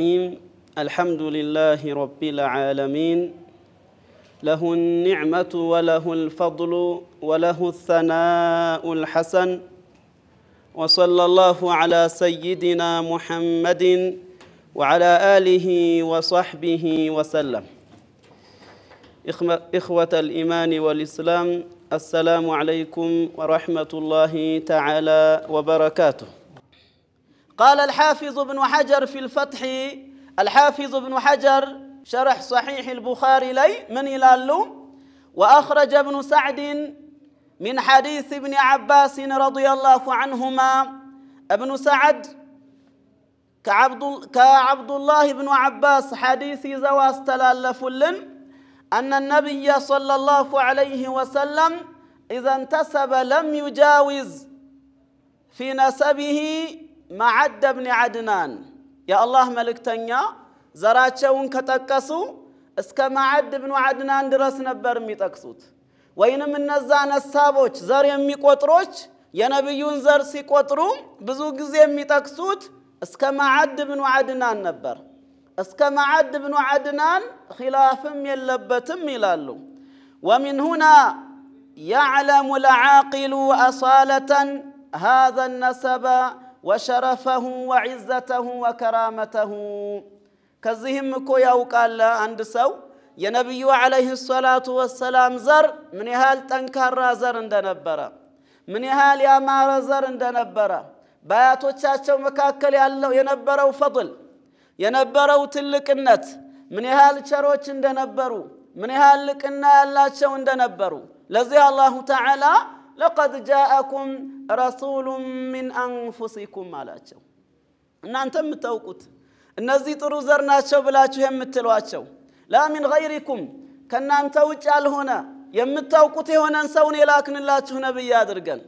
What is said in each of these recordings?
الرحيم الحمد لله رب العالمين له النعمة وله الفضل وله الثناء الحسن وصلى الله على سيدنا محمد وعلى آله وصحبه وسلم إخوة الإيمان والإسلام السلام عليكم ورحمة الله تعالى وبركاته قال الحافظ ابن حجر في الفتح الحافظ ابن حجر شرح صحيح البخاري لي من اللوم وأخرج ابن سعد من حديث ابن عباس رضي الله عنهما ابن سعد كعبد, كعبد الله بن عباس حديث زواس تلالفلن أن النبي صلى الله عليه وسلم إذا انتسب لم يجاوز في نسبه معد بن عدنان يا الله ملك تنيا زراتشون كتكسو اسك معد بن عدنان درسنا برمي تكسوت وين من نزان السابوش زر يمي قطروش يا نبي ينزر سي قطرو بزوق زي يمي تكسوت اسك معد بن عدنان نبر اسك معد بن عدنان خلاف اللبت ملالو ومن هنا يعلم العاقل أصالة هذا النسب وشرفه وعزته وكرامته كزهم كويا وقال عند سو يا نبي عليه الصلاة والسلام زر من هال تنكر زر اندنبرا من هال يا مار زر اندنبرا بايات وشاشو مكاكل يالو ينبرو فضل ينبرو تلك النت من هال شروش اندنبرو من هال لك النا الله شو اندنبرو لزي الله تعالى لقد جاءكم رسول من أنفسكم مالاتشو እናንተ የምታውቁት እነዚህ ጥሩ ዘር ናቸው ብላችሁ የምትሏቸው ላ ሚን ገይሪኩም ከእናንተ ውጭ ያልሆነ የምታውቁት የሆነን ሰውን የላክንላችሁ ነብይ አድርገን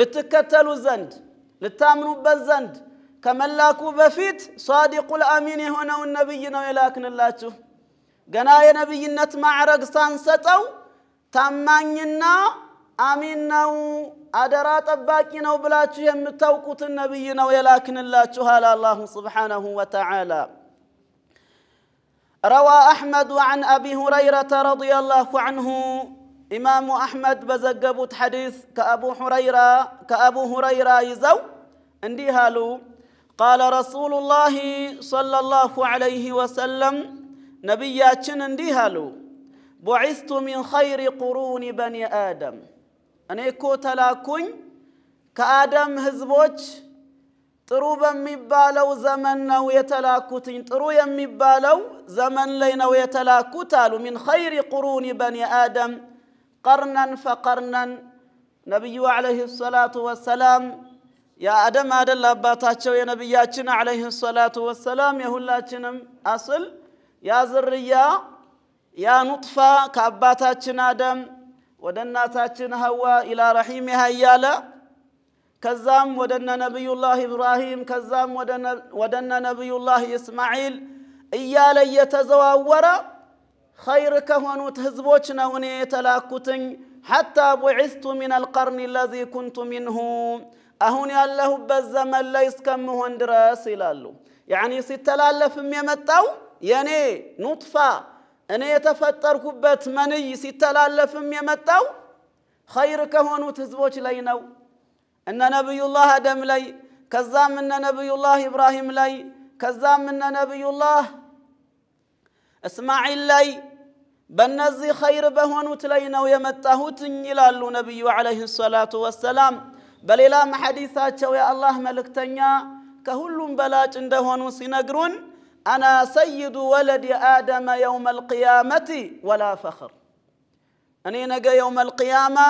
ልትከተሉ ዘንድ ልታምኑበት ዘንድ ከመላኩ በፊት ሷዲቁል አሚን የሆነውን ነብይ ነው የላክንላችሁ። ገና የነብይነት ማዕረግ ሳንሰጠው ታማኝና አሚን ነው፣ አደራ ጠባቂ ነው النبي የምታውቁትን ነቢይ ነው የላክንላችኋል አላሁ سبحانه وتعالى روى أحمد عن أبي هريرة رضي الله عنه إمام أحمد بزقبوت حديث كأبو هريرة كأبو هريرة يزو اندي هالو قال رسول الله صلى الله عليه وسلم نبياتشن اندي هالو بعثت من خير قرون بني آدم أنيكو تلاكوين كآدم هزبوج زمن بميبالو زمننا ويتلاكوتين ترو يميبالو زمن لينا ويتلاكوتالو من خير قرون بني آدم قرنا فقرنا نبي عليه الصلاة والسلام يا آدم آدم لاباتاتشو يا نبياتشنا عليه الصلاة والسلام يا هلا هلاتشنا أصل يا زريا يا نطفة كاباتاتشنا آدم ودناتاتشن هوا إلى رحيمها يالا كزام ودنا نبي الله إبراهيم كزام ودنا ودنا نبي الله إسماعيل إيالا يتزاورا خير كهونو تهزبوشنا وني تلاكوتن حتى بعثت من القرن الذي كنت منه أهوني الله بالزمن ليس كم هندرا سلالو يعني ستلالف ميمتاو يعني نطفه أنا يتفتر كبت مني ستلالف يمتو خير كهونو تزبوش لينو أن نبي الله دم لي كزام أن نبي الله إبراهيم لي كزام أن نبي الله إسماعيل لي بنزي خير بهونو تلينو يمتهو تنجلالو نبي عليه الصلاة والسلام بل إلام حديثات شوية الله ملكتنيا كهلو بلاج عندهونو سنقرون أنا سيد ولد آدم يوم القيامة ولا فخر أني نجا يوم القيامة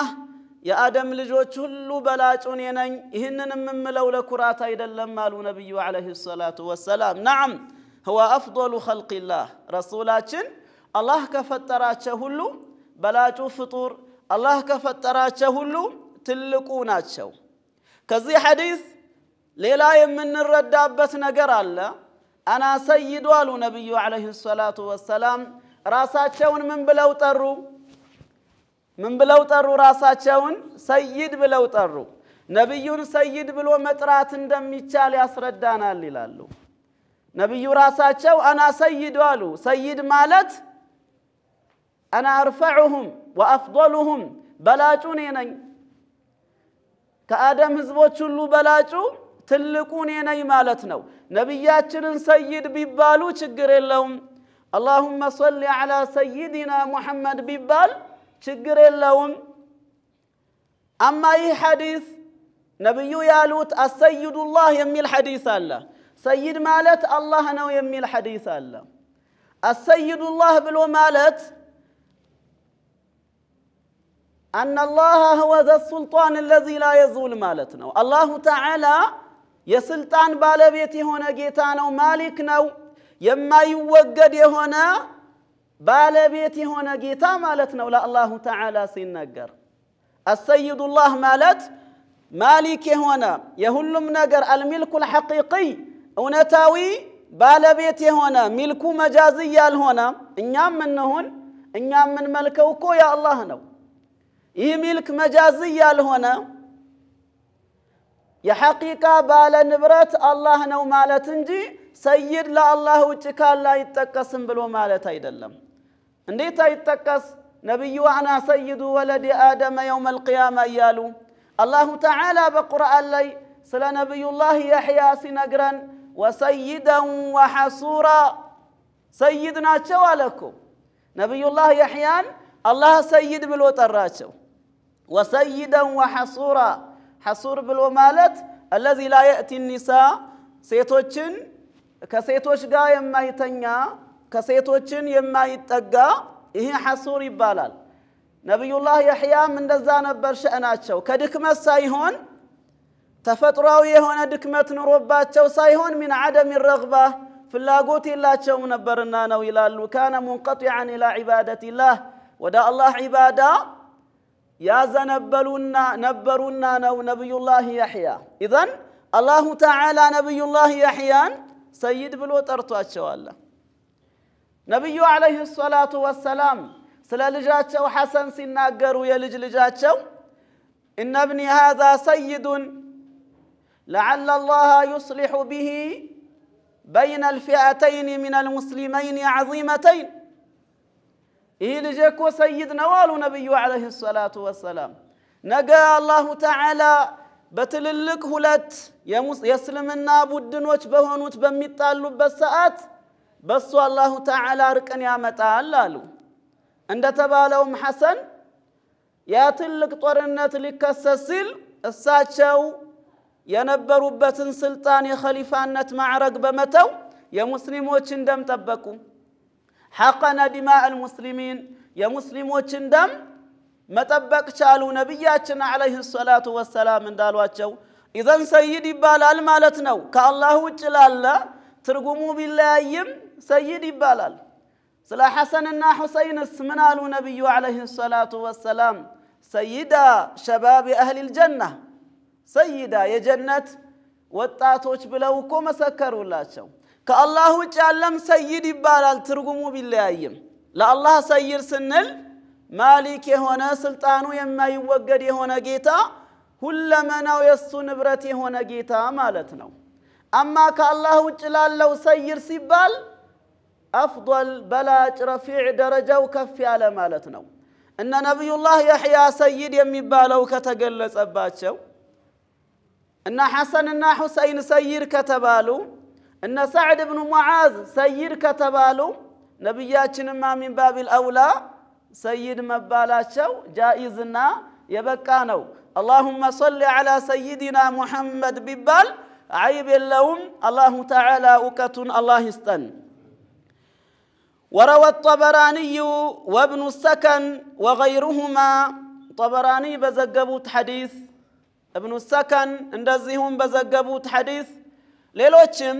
يا آدم لجو كل بلاج أني إهنن من ملو كرات أيضا لما نبي عليه الصلاة والسلام نعم هو أفضل خلق الله رسولات الله كفترات هلو بلاتو فطور الله كفترات هلو تلقونات شو كذي حديث ሌላ የምንረዳበት ነገር الله አና ሰይዱ አሉ ነቢዩ ዓለይሂ ሰላቱ ወሰላም። ራሳቸውን ምን ብለው ጠሩ? ምን ብለው ጠሩ? ራሳቸውን ሰይድ ብለው ጠሩ። ነቢዩን ሰይድ ብሎ መጥራት እንደሚቻል ያስረዳናል ይላሉ። ነቢዩ ራሳቸው አና ሰይድ አሉ። ሰይድ ማለት አና አርፈዑሁም ወአፍደሉሁም በላጩ እኔ ነኝ፣ ከአደም ህዝቦች ሁሉ በላጩ تلقون يني مالتنو نبيات سيد ببالو شجر اللوم اللهم صل على سيدنا محمد ببال شجر اللوم أما أي حديث نبي يالوت السيد الله يمي الحديث الله سيد مالت الله نو يمي الحديث الله السيد الله بلو مالت أن الله هو ذا السلطان الذي لا يزول مالتنا الله تعالى يا يسلطان بالبيتي هنا جيتانا أو مالك نو يما يوجد هنا بالبيتي هنا جيتا مالتنا ولا الله تعالى سينجر السيد الله مالت مالك هنا يا يهلم نجر الملك الحقيقي ونتاوي بالبيتي هنا ملك مجازي هنا إنيام من هن إنيام من ملكه يا الله نو اي ملك مجازي هنا يا حقيقة بالا نبرت الله نو مالتنجي سيد لا الله وشكا لا يتكاسم بلو مالت ايدلم. انديتا يتكاس نبي وانا سيد ولد ادم يوم القيامة يالو. الله تعالى بقرآن لي سلا نبي الله يحيى سنقرا وسيدا وحصورا سيدنا شو لكم. نبي الله يحيان الله سيد بلو تراشو وسيدا وحصورا حصور بلو مالت الذي لا يأتي النساء سيتوشن كسيتوش قا يما يتنيا كسيتوشن يما يتقى إيه حصور بالال نبي الله يحيى من أنا دزانا برشأناتشو كدكمة سايهون تفتروا يهون دكمة نرباتشو سايهون من عدم الرغبة في فلاقوتي الله شو منبرنا نويلال وكان منقطعا إلى عبادة الله ودا الله عبادة ያዘነበሉና ነበሩና ነው ነቢዩላህ ያሕያ ኢዘን አላሁ ተዓላ ነቢዩላህ ያሕያን ሰይድ ብሎ ጠርቷቸዋለ ነቢዩ ዓለይህ ሰላቱ ወሰላም ስለ ልጃቸው ሐሰን ሲናገሩ የልጅ ልጃቸው እነ ብኒ ሃዛ ሰይዱን ለዓለ አላህ ዩስሊሑ ብሂ በይነ አልፊአተይን ሚን አልሙስሊመይን ዓዚመተይን إلى جاكو سيد نوال نبي عليه الصلاة والسلام نجا الله تعالى بتللك هلت يسلم النابو الدنوش بهنوت بميطالو بسات بس الله تعالى ركن يا متعلالو عند تبالهم حسن يا تلك طرنت لك السسل الساتشو يا نبرو بس سلطان يا خليفة النت معرك بمتو يا مسلم واتش ندم تبكو حقنا دماء المسلمين يا مسلمو تشندم ما تبك شالو نبياتنا عليه الصلاة والسلام من دالوات شو إذا سيدي بالا المالتنا كالله جلالا ترقمو بالله سيدي بالا سلا حسن النا حسين اسمنا نبي عليه الصلاة والسلام سيدا شباب أهل الجنة سيدا يا جنة وطاتوش بلوكو مسكروا الله شو كالله جعلم سيدي بالال ترغمو بالله لا الله سيير سنل مالك هنا سلطانو يما يوجد هنا جيتا هل منا ويسو نبرتي هنا جيتا مالتنا أما كالله جلاله سيير سبال أفضل بلاج رفيع درجة وكفي على مالتنا إن نبي الله يحيى سيد يمي بالو كتقلس أباتشو إن حسن إن حسين سيير كتبالو እነ ሳዕድ ብኑ ሙዓዝ ሰይድ ከተባሉ ነቢያችንማ ሚን ባቢል አውላ ሰይድ መባላቸው ጃኢዝና የበቃ ነው። አላሁመ ሰሊ ዐላ ሰይዲና ሙሐመድ ቢባል አይብ የለውም። አላሁ ተዓላ እውቀቱን አላህ ይስጠን። وروى الطبراني وابن السكن وغيرهما طبراني بزقبوت حديث ابن السكن اندزيهم بزقبوت حديث ሌሎችም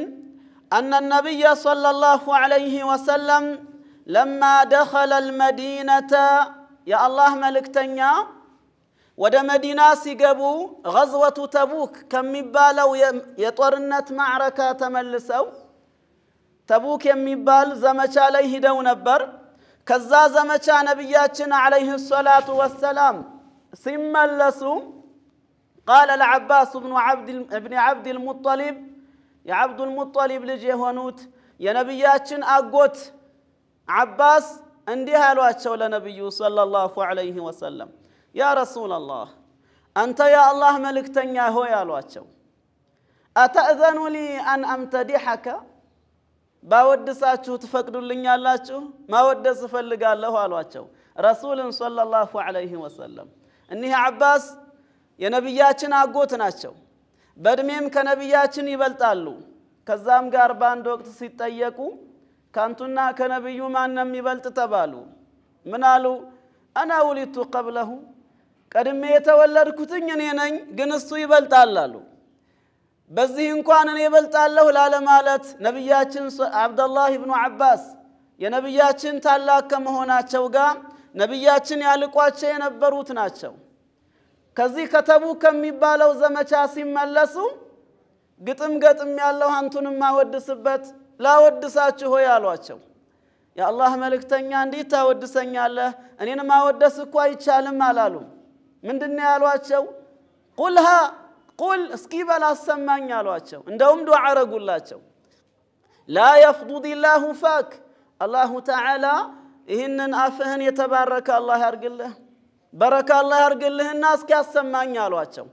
أن النبي صلى الله عليه وسلم لما دخل المدينة يا الله ملك تنيا ود مدينة سيقبو غزوة تبوك كم يبالو يطرنت معركة تملسو تبوك يم يميبال زمچا عليه دو نبر كذا زمچا نبياتنا عليه الصلاة والسلام سملسو قال العباس بن عبد بن عبد المطلب يا عبد المطلب لجي هونوت يا نبي ياتشن اغوت عباس اندي هالوات شولا نبي صلى الله عليه وسلم يا رسول الله انت يا الله ملك تنيا هو يا الواتشو اتاذن لي ان امتدحك باودساتشو تفقدوا لي الاتشو ما ودس فلقى الله الواتشو رسول صلى الله عليه وسلم اني عباس يا نبي ياتشن اغوت ناتشو በእድሜም ከነቢያችን ይበልጣሉ። ከዛም ጋር በአንድ ወቅት ሲጠየቁ ከአንቱና ከነቢዩ ማንም ይበልጥ ተባሉ። ምን አሉ? አና ውሊቱ ቀብለሁ ቀድሜ የተወለድኩትኝ እኔ ነኝ፣ ግን እሱ ይበልጣል አሉ። በዚህ እንኳን እኔ ይበልጣለሁ ላለማለት ነቢያችን አብደላህ ብኑ አባስ የነቢያችን ታላቅ ከመሆናቸው ጋር ነቢያችን ያልቋቸው የነበሩት ናቸው። ከዚህ ከተቡ ከሚባለው ዘመቻ ሲመለሱ ግጥም ገጥም ያለው አንቱን ማወድስበት ላወድሳችሁ ሆይ አሏቸው። የአላህ መልእክተኛ እንዴት ታወድሰኛለህ? እኔን ማወደስ እኮ አይቻልም አላሉም። ምንድን ያሏቸው? ቁልሃ ቁል እስኪ በል አሰማኝ አሏቸው። እንደውም ዱዓ አረጉላቸው። ላ የፍዱድ ላሁ ፋክ አላሁ ተዓላ ይህንን አፍህን የተባረከ አላህ ያርግልህ በረካ አላህ ያርግልህና እስኪ አሰማኝ አሏቸው።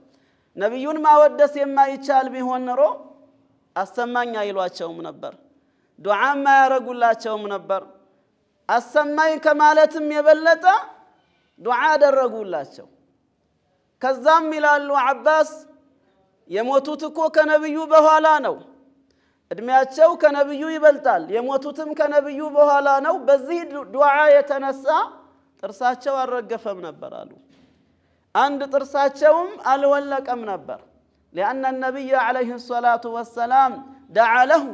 ነቢዩን ማወደስ የማይቻል ቢሆን ኖሮ አሰማኝ አይሏቸውም ነበር። ዱዓም አያረጉላቸውም ነበር። አሰማኝ ከማለትም የበለጠ ዱዓ አደረጉላቸው። ከዛም ይላሉ አባስ የሞቱት እኮ ከነቢዩ በኋላ ነው። እድሜያቸው ከነቢዩ ይበልጣል። የሞቱትም ከነቢዩ በኋላ ነው። በዚህ ዱዓ የተነሳ ترساتشو الرقفة منبر قالوا عند ترساتشوهم الولك منبر لأن النبي عليه الصلاة والسلام دعا له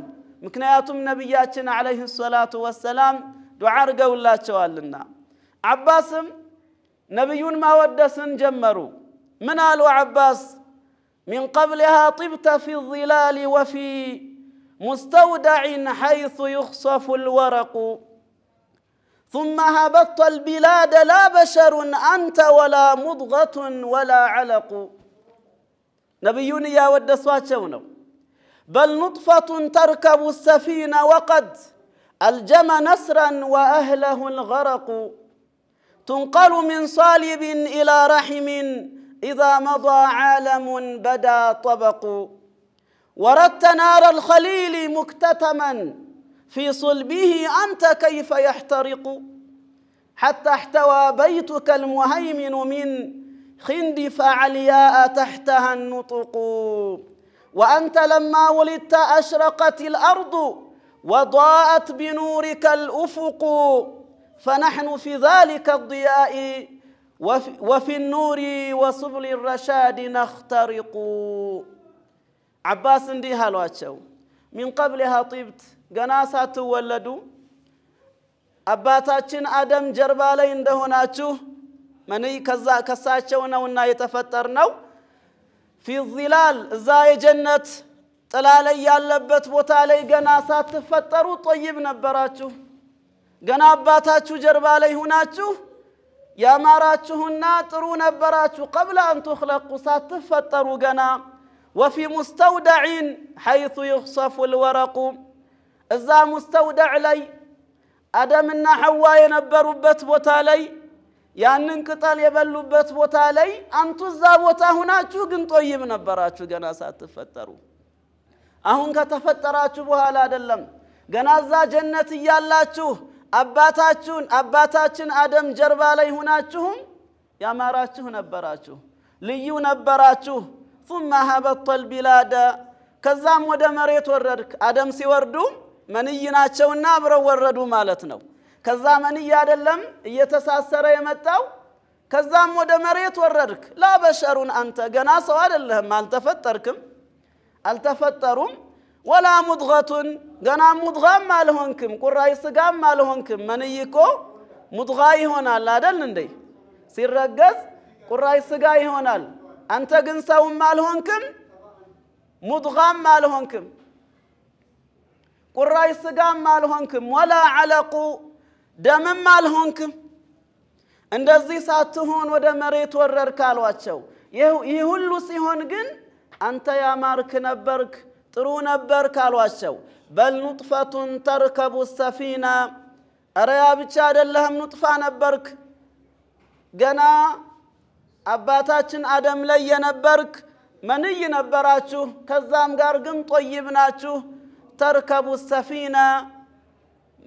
مكنيات نبياتنا عليه الصلاة والسلام دعا رقو الله لنا عباس نبي ما ودسن جمروا من قالوا عباس من قبلها طبت في الظلال وفي مستودع حيث يخصف الورق ثم هبطت البلاد لا بشر أنت ولا مضغة ولا علق نبيون يا ود سواتشونو بل نطفة تركب السفينة وقد الجم نسرا وأهله الغرق تنقل من صالب إلى رحم إذا مضى عالم بدا طبق وردت نار الخليل مكتتما في صلبه أنت كيف يحترق حتى احتوى بيتك المهيمن من خند فعلياء تحتها النطق وأنت لما ولدت أشرقت الأرض وضاءت بنورك الأفق فنحن في ذلك الضياء وفي, وفي النور وسبل الرشاد نخترق عباس دي هالواتشو من قبلها طبت ገና ሳትወለዱ አባታችን አደም ጀርባ ላይ እንደሆናችሁ መንይ ከዛ ከሳቸው ነውና የተፈጠር ነው። ፊ ዚላል እዛ የጀነት ጥላ ላይ ያለበት ቦታ ላይ ገና ሳትፈጠሩ ጠይብ ነበራችሁ። ገና አባታችሁ ጀርባ ላይ ሁናችሁ ያማራችሁና ጥሩ ነበራችሁ። ቀብለ አን ቱኽለቁ ሳትፈጠሩ ገና ወፊ ሙስተውደዒን ሐይቱ ይኽሰፉ ልወረቁ እዛ ሙስተውዳዕ ላይ አደምና ሐዋ የነበሩበት ቦታ ላይ ያንን ቅጠል የበሉበት ቦታ ላይ አንቱ እዛ ቦታ ሁናችሁ ግን ጦይም ነበራችሁ ገና ሳትፈጠሩ። አሁን ከተፈጠራችሁ በኋላ አይደለም ገና እዛ ጀነት እያላችሁ አባታችሁን አባታችን አደም ጀርባ ላይ ሁናችሁም ያማራችሁ ነበራችሁ፣ ልዩ ነበራችሁ። ثم هبط البلاد ከዛም ወደ መሬት ወረድክ አደም ሲወርዱ መንይ ናቸውና አብረው ወረዱ ማለት ነው። ከዛ መንይ አይደለም እየተሳሰረ የመጣው ከዛም ወደ መሬት ወረድክ። ላበሸሩን አንተ ገና ሰው አይደለህም፣ አልተፈጠርክም፣ አልተፈጠሩም። ወላ ሙድገቱን ገና ሙድጋም አልሆንክም፣ ቁራይ ስጋም አልሆንክም። መንይ እኮ ሙድጋ ይሆናል አደል እንዴ? ሲረገዝ ቁራይ ስጋ ይሆናል። አንተ ግን ሰውም አልሆንክም፣ ሙድጋም አልሆንክም። ቁራሽ ስጋም አልሆንክም፣ ወላ አለቁ ደምም አልሆንክም። እንደዚህ ሳትሆን ወደ መሬት ወረድክ አሏቸው። ይህ ሁሉ ሲሆን ግን አንተ ያማርክ ነበርክ፣ ጥሩ ነበርክ አሏቸው። በል ኑጥፈቱን ተርከቡ ሰፊና፣ እረ ያ ብቻ አይደለህም ኑጥፋ ነበርክ። ገና አባታችን አደም ላይ የነበርክ መንይ ነበራችሁ፣ ከዛም ጋር ግን ጦይብ ናችሁ። ተርከቡ ሰፊና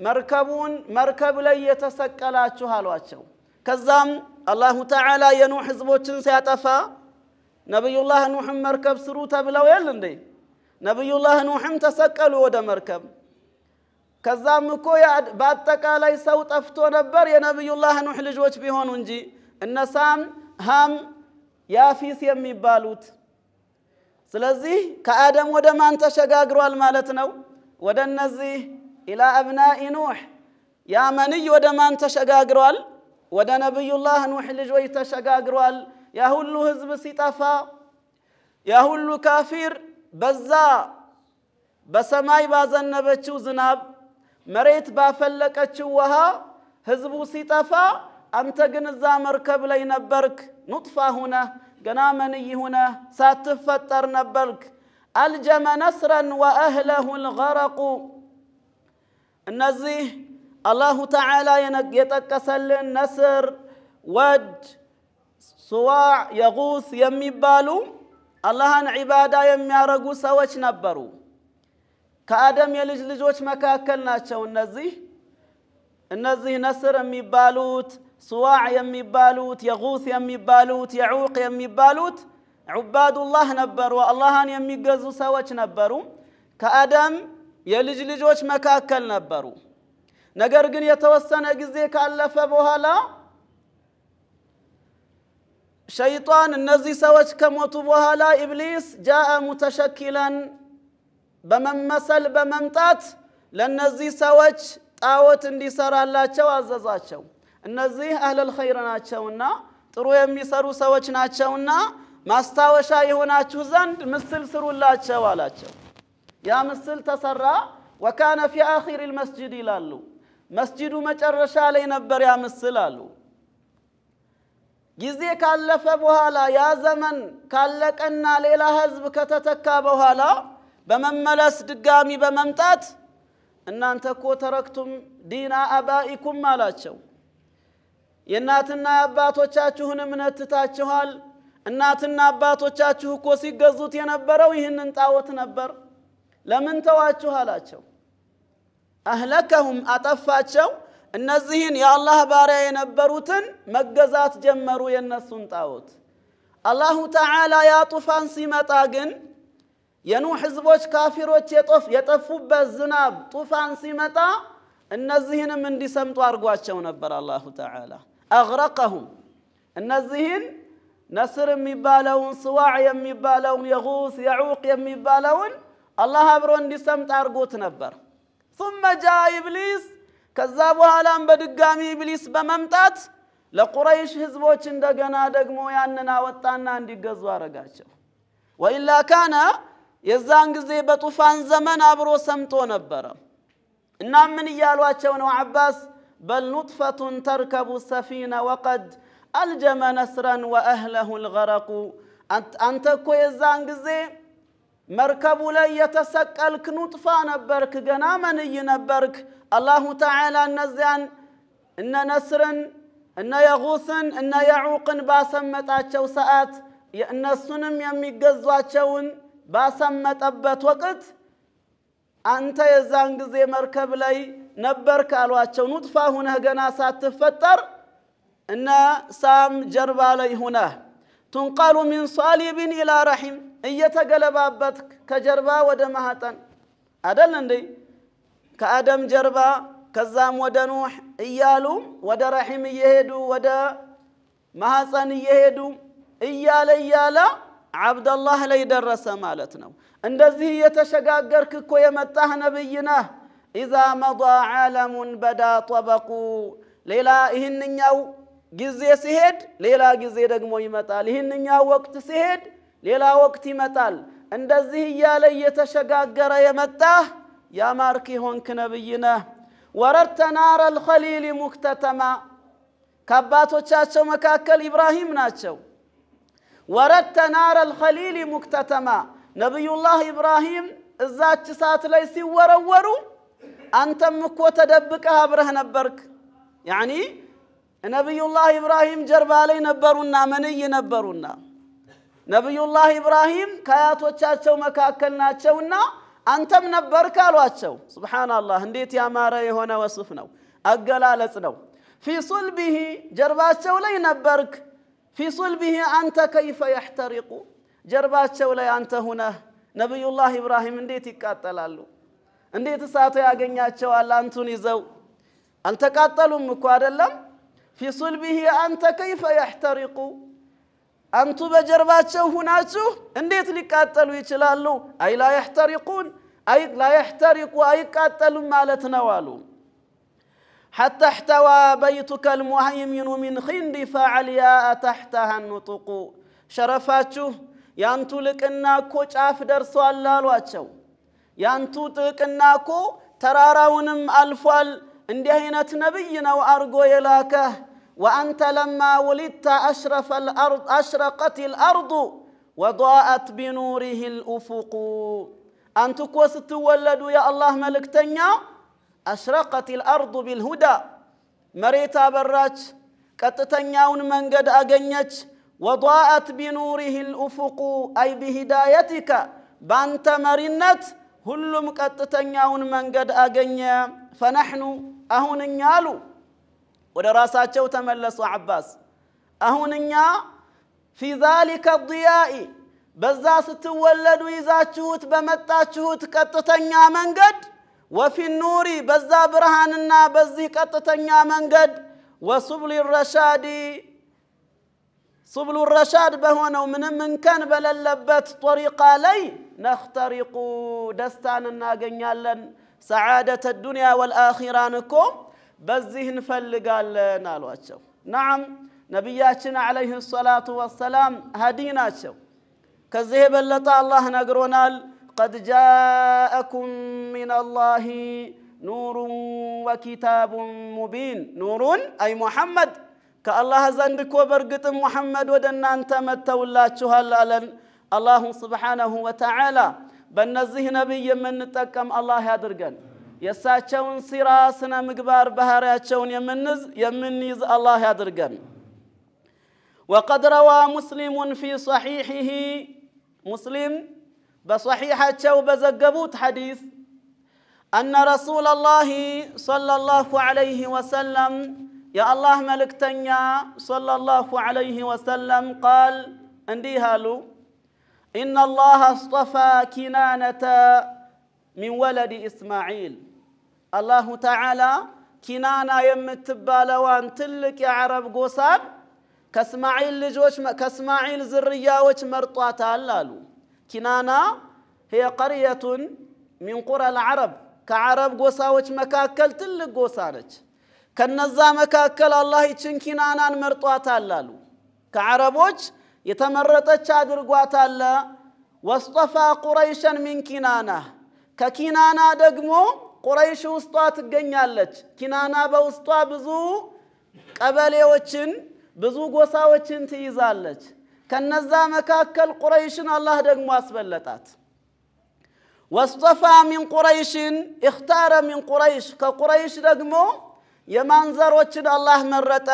መርከቡን መርከብ ላይ የተሰቀላችሁ አሏቸው። ከዛም አላሁ ተዓላ የኑህ ህዝቦችን ሲያጠፋ ነቢዩላህ ኑህም መርከብ ስሩ ተብለው የል እንዴ? ነቢዩላህ ኑህም ተሰቀሉ ወደ መርከብ። ከዛም እኮ በአጠቃላይ ሰው ጠፍቶ ነበር የነቢዩላህ ኑህ ልጆች ቢሆኑ እንጂ እነ ሳም፣ ሃም፣ ያፊስ የሚባሉት سلزي كادم ودمان مالتنا ودن نزي الى ابناء نوح يا مني ودمان تشاغر وال ودنبي الله نوح لجوي تشاغر وال يا هلو هزب سيتافا يا هلو كافر بزا بسماي بازنبتشو زناب مريت بافلك اتشوها هزبو سيطافا انت جنزا مركب لينبرك نطفه هنا قنا من هنا ساتفتر نبلك ألجم نصرا وأهله الغرق النزيه الله تعالى يتكسل نسر ود صواع يغوث يميبالو الله ان عبادة يميارقو سوش نبرو كآدم يلج لجوش مكاكل ناتشو النزيه النزيه نسر يميبالوت ስዋዕ የሚባሉት የጉት የሚባሉት የዑቅ የሚባሉት ዑባዱላህ ነበሩ፣ አላህን የሚገዙ ሰዎች ነበሩ። ከአደም የልጅ ልጆች መካከል ነበሩ። ነገር ግን የተወሰነ ጊዜ ካለፈ በኋላ ሸይጣን እነዚህ ሰዎች ከሞቱ በኋላ ኢብሊስ ጃአ ሙተሸኪለን በመመሰል በመምጣት ለእነዚህ ሰዎች ጣዖት እንዲሰራላቸው አዘዛቸው። እነዚህ አህለል ኸይር ናቸውና ጥሩ የሚሰሩ ሰዎች ናቸውና ማስታወሻ የሆናችሁ ዘንድ ምስል ስሩላቸው አላቸው። ያ ምስል ተሰራ። ወካነ ፊ አኺር ልመስጅድ ይላሉ። መስጂዱ መጨረሻ ላይ ነበር ያ ምስል አሉ። ጊዜ ካለፈ በኋላ ያ ዘመን ካለቀና ሌላ ህዝብ ከተተካ በኋላ በመመለስ ድጋሚ በመምጣት እናንተ እኮ ተረክቱም ዲና አባኢኩም አላቸው። የእናትና አባቶቻችሁን እምነት ትታችኋል። እናትና አባቶቻችሁ እኮ ሲገዙት የነበረው ይህንን ጣዖት ነበር። ለምን ተዋችሁ አላቸው። አህለከሁም አጠፋቸው። እነዚህን የአላህ ባሪያ የነበሩትን መገዛት ጀመሩ፣ የእነሱን ጣዖት። አላሁ ተዓላ ያ ጡፋን ሲመጣ ግን የኑህ ህዝቦች ካፊሮች የጠፉበት ዝናብ ጡፋን ሲመጣ እነዚህንም እንዲሰምጡ አድርጓቸው ነበር አላሁ ተዓላ። أغرقهم النزهين نصر مبالون صواع مبالون يغوث يعوق مبالون الله أبرون دي سمت أرغوت نبر ثم جاء إبليس كذابوا على بدقامي إبليس بممتات لقريش هزبوش اندقنا دقمو ياننا وطاننا اندي قزوارا قاتل وإلا كان يزانقزي بطفان زمن أبرو سمتو نبر إنام من يالواتشون وعباس بل نطفة تركب السفينة وقد ألجم نسرا وأهله الغرق أنت كويزان قزي መርከቡ ላይ የተሰቀልክ ኑጥፋ ነበርክ፣ ገና መንይ ነበርክ። አላሁ ተዓላ እነዚያን እነ ነስርን እነ የጉስን እነ የዑቅን ባሰመጣቸው ሰዓት እነሱንም የሚገዟቸውን ባሰመጠበት ወቅት አንተ የዛን ጊዜ መርከብ ላይ ነበር ካሏቸው ኑጥፋ ሁነህ ገና ሳትፈጠር እና ሳም ጀርባ ላይ ሁነህ ቱንቃሉ ሚን ሳሊብን ኢላ ረሒም እየተገለባበትክ ከጀርባ ወደ ማህጠን አደል እንዴ ከአደም ጀርባ ከዛም ወደ ኑሕ እያሉ ወደ ረሒም እየሄዱ ወደ ማህፀን እየሄዱ እያለ እያለ ዓብደላህ ላይ ደረሰ ማለት ነው። እንደዚህ እየተሸጋገርክ እኮ የመጣህ ነብይ ነህ። ኢዛ መዷ ዓለሙን በዳ ጠበቁ። ሌላ ይህንኛው ጊዜ ሲሄድ ሌላ ጊዜ ደግሞ ይመጣል። ይህንኛው ወቅት ሲሄድ ሌላ ወቅት ይመጣል። እንደዚህ እያለ እየተሸጋገረ የመጣህ ያማርክ የሆንክ ነብይ ነህ። ወረድተ ናረ ልኸሊል ሙክተተማ ከአባቶቻቸው መካከል ኢብራሂም ናቸው። ወረድተ ናረ ልኸሊል ሙክተተማ ነቢዩላህ ኢብራሂም እዛች እሳት ላይ ሲወረወሩ أنت مكوة تدبك أبره نبرك يعني نبي الله إبراهيم جرب علي نبرونا مني نبرونا نبي الله إبراهيم كايات وچاتشو مكاكلنا تشونا أنت منبرك الواتشو سبحان الله هنديت يا ماري هنا وصفنا أقل لسنو في صلبه جرباتشو لي نبرك في صلبه أنت كيف يحترق جرباتشو لي أنت هنا نبي الله إبراهيم هنديت كاتلالو እንዴት እሳቱ ያገኛቸዋል? አንቱን ይዘው አልተቃጠሉም እኮ አይደለም። ፊ ሱልቢሂ አንተ ከይፈ ያሕተሪቁ አንቱ በጀርባቸው ሁናችሁ እንዴት ሊቃጠሉ ይችላሉ? አይ ላ ያሕተሪቁን አይ ላ ያሕተሪቁ አይቃጠሉም ማለት ነው አሉ። ሐታ እሕተዋ በይቱከ ልሙሀይሚኑ ሚን ኺንዲ ፈዐልያአ ታሕተሃ ኑጡቁ ሸረፋችሁ የአንቱ ልቅና እኮ ጫፍ ደርሷል አሏቸው። ያንቱ ጥቅና እኮ ተራራውንም አልፏል። እንዲህ አይነት ነቢይ ነው አርጎ የላከህ። ወአንተ ለማ ውሊድተ አሽረቀት ልአርዱ ወضአት ቢኑሪህ ልኡፉቁ አንቱ እኮ ስትወለዱ የአላህ መልእክተኛ አሽረቀት ልአርዱ ቢልሁዳ መሬት አበራች፣ ቀጥተኛውን መንገድ አገኘች። ወضአት ቢኑሪህ ልኡፉቁ አይ ቢሂዳየቲከ በአንተ መሪነት هلوم كاتتانيا من قد اغنيا فنحن اهون نيالو ودراسا شو تملس وعباس اهون نيا في ذلك الضياء بزا ستولد ويزا شوت بمتا شوت من قد وفي النور بزا برهاننا بزي من قد وصبل الرشاد صبل الرشاد بهون ومن من كان بلل طريقة طريق علي نخترق دستان الناقن سعادة الدنيا والآخران كوم بزهن فلقال نالو أتشو نعم نبياتنا عليه الصلاة والسلام هدينا أتشو كذهب اللطاء الله نقرونا قد جاءكم من الله نور وكتاب مبين نور أي محمد كالله زندك وبرقت محمد ودنا أنت متولات شهال ألن الله سبحانه وتعالى بنزه نبي من تكم الله يدرقن يدرغن يساچون سراسنا مقبار بهاراچون يمنز يمنز الله يدرقن وقد روى مسلم في صحيحه مسلم بصحيحه وبزقبوت حديث أن رسول الله صلى الله عليه وسلم يا الله ملكتنيا صلى الله عليه وسلم قال اندي هالو إن الله اصطفى كنانة من ولد إسماعيل الله تعالى كنانة يمتبالوان تلك يا عرب قوسان كاسماعيل لجوش كاسماعيل وش مرطات اللالو كنانة هي قرية من قرى العرب كعرب وش مكاكل تلك قوسانج كنزا مكاكل الله يتشن كنانان مرطات اللالو وش የተመረጠች አድርጓታል ወስጠፋ ቁረይሸን ሚን ኪናና ከኪናና ደግሞ ቁረይሽ ውስጧ ትገኛለች ኪናና በውስጧ ብዙ ቀበሌዎችን ብዙ ጎሳዎችን ትይዛለች ከነዛ መካከል ቁረይሽን አላህ ደግሞ አስበለጣት ወስጠፋ ሚን ቁረይሽን እክታረ ሚን ቁረይሽ ከቁረይሽ ደግሞ የማንዘሮችን አላህ መረጠ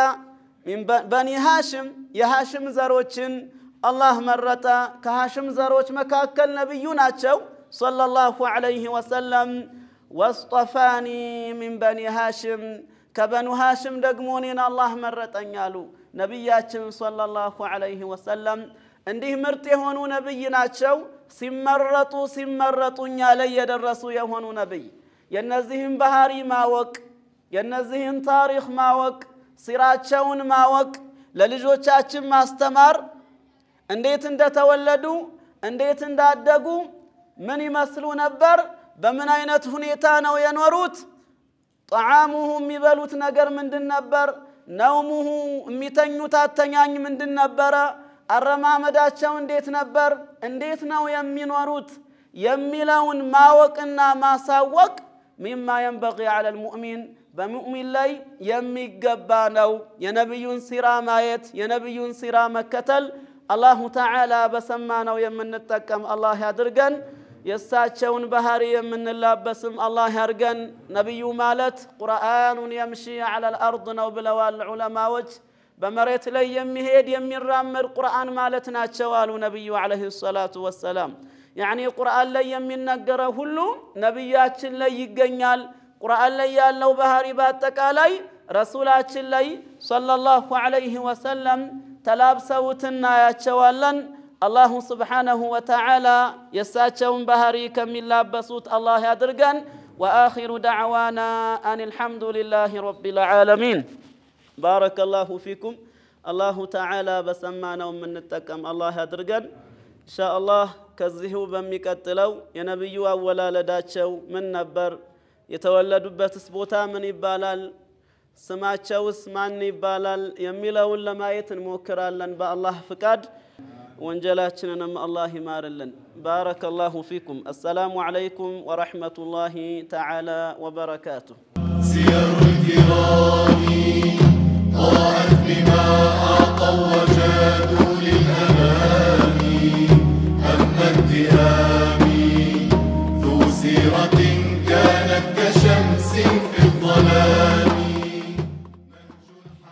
من بني هاشم يا هاشم زروتشن الله مرتا كهاشم زروتش مكاكل نبينا تشو صلى الله عليه وسلم واصطفاني من بني هاشم كبنو هاشم دقمونين الله مرتا يالو نبياتشن صلى الله عليه وسلم عنده مرتي هونو نبي تشو سمرتو سمرتو يا ليد الرسول يا هونو نبي ينزهم بهاري ما وك ينزهم تاريخ ما وك ሲራቸውን ማወቅ ለልጆቻችን ማስተማር እንዴት እንደተወለዱ እንዴት እንዳደጉ ምን ይመስሉ ነበር በምን አይነት ሁኔታ ነው የኖሩት ጠዓሙሁ የሚበሉት ነገር ምንድን ነበር ነውሙሁ የሚተኙት አተኛኝ ምንድን ነበረ አረማመዳቸው እንዴት ነበር እንዴት ነው የሚኖሩት የሚለውን ማወቅና ማሳወቅ ሚማ የንበቂ አለ ልሙእሚን بمؤمن لي يمي قبانو ينبي ينصرا مايت ينبي ينصرا كتل الله تعالى بسمانو يمن التكم الله يدرقن يساتشون بهاري من الله بسم الله يرقن نبي مالت قرآن يمشي على الأرض نو بلوال العلماء وج بمريت لي يمي هيد يمي الرامر قرآن مالتنا شوال نبي عليه الصلاة والسلام يعني قرآن لي يمي نقره هلو نبيات لي يقنيال رسولات اللي صلى الله عليه وسلم تلاب سوتنا يا ወሰለም الله سبحانه وتعالى يساتشون ወተዓላ የእሳቸውን ባህሪ ከሚላበሱት الله ያድርገን። وآخر دعوانا أن الحمد لله رب العالمين بارك الله فيكم الله تعالى بسمعنا ومن نتكم الله يدرقن إن شاء الله كزهو بمكتلو ينبيو أولا لداتشو من نبر يتولد የተወለዱበትስ ቦታ ምን ይባላል ስማቸውስ ማን ይባላል የሚለውን ለማየት እንሞክራለን በአላህ ፍቃድ ወንጀላችንንም አላህ ይማርልን بارك الله فيكم السلام عليكم ورحمة الله تعالى وبركاته سير الكرام طاعت بما أعطى وجاده